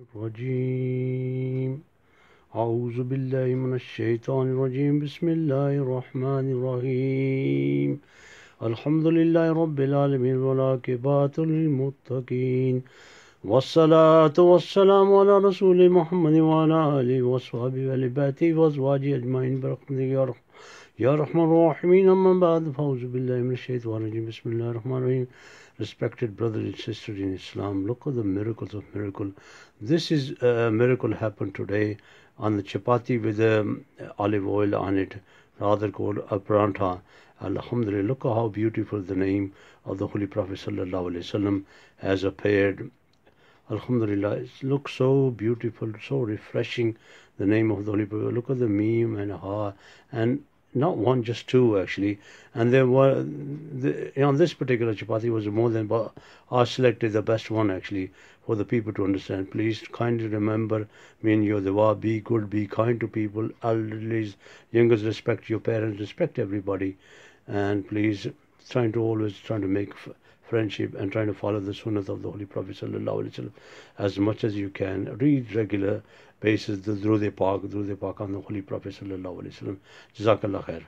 الرجيم أعوذ بالله من الشيطان الرجيم بسم الله الرحمن الرحيم الحمد لله رب العالمين والعاقبات للمتقين والصلاة والسلام على رسول محمد وعلى آله وصحبه ولباته وأزواجه أجمعين برحمتك يا رحمن الرحيم أما بعد فأعوذ بالله من الشيطان الرجيم بسم الله الرحمن الرحيم Respected brothers and sisters in Islam, look at the miracles of miracle. This is uh, a miracle happened today on the chapati with the um, olive oil on it, rather called a parantha. Alhamdulillah, look at how beautiful the name of the Holy Prophet ﷺ has appeared Alhamdulillah, it looks so beautiful, so refreshing, the name of the Holy Prophet. Look at the meme and ha, and not one, just two actually. And there were, the, on this particular chapati was more than, but I selected the best one actually for the people to understand. Please kindly remember, mean your dawa, be good, be kind to people, elderly, youngest respect your parents, respect everybody. And please trying to always trying to make friendship and trying to follow the sunnah of the Holy Prophet wasallam as much as you can. Read regular basis the Durud Pak, Durud Pak on the Holy Prophet. sallallahu Jazakallah khair.